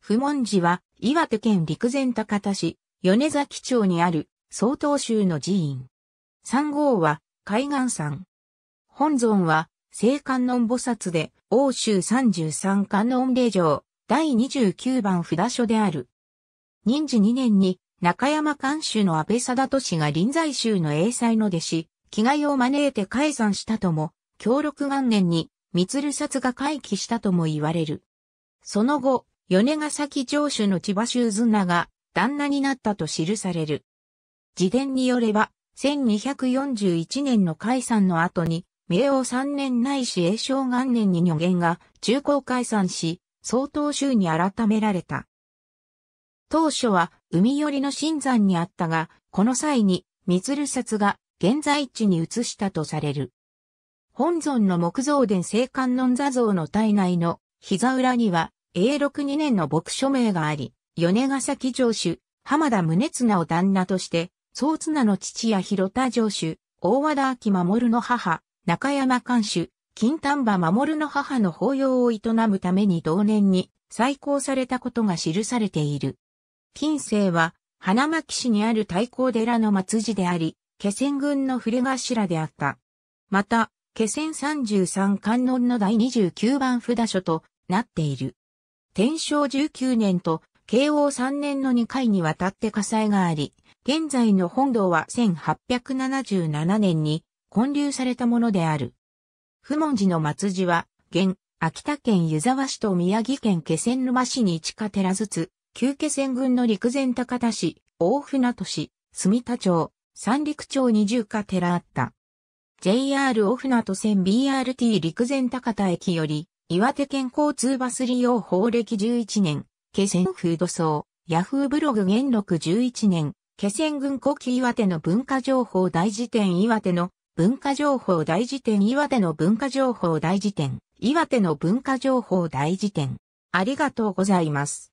不問寺は、岩手県陸前高田市、米崎町にある、曹洞宗の寺院。三号は、海岸山。本尊は、聖観音菩薩で、欧州三十三観音霊場、第29番札所である。任時2年に、中山監修の安倍貞利が臨済宗の英才の弟子、気概を招いて解散したとも、協力元年に、三鶴札が回帰したとも言われる。その後、米ヶ崎城主の千葉修綱が旦那になったと記される。自伝によれば、1241年の解散の後に、明王三年ないし永正元年に女言が中高解散し、総統州に改められた。当初は海寄りの新山にあったが、この際に、三鶴札が現在地に移したとされる。本尊の木造殿聖観音座像の体内の膝裏には永禄2年の牧署名があり、米ヶ崎城主、浜田宗綱を旦那として、総綱の父や広田城主、大和田秋守の母、中山監主、金丹波守の母の法要を営むために同年に再興されたことが記されている。近世は、花巻市にある太閤寺の末寺であり、気仙郡の触れ頭であった。また、気仙十三観音の第二十九番札所となっている。天正19年と慶応3年の2回にわたって火災があり、現在の本堂は1877年に建立されたものである。不問寺の末寺は、現、秋田県湯沢市と宮城県気仙沼市に地下寺ずつ、旧気仙郡の陸前高田市、大船渡市、住田町、三陸町に十家寺あった。JR 大船渡線 BRT 陸前高田駅より、岩手県交通バス利用法歴11年、気仙風土層、ヤフーブログ元禄11年、気仙軍古希岩手の文化情報大辞典岩手の文化情報大辞典岩手の文化情報大辞典岩手の文化情報大辞典ありがとうございます。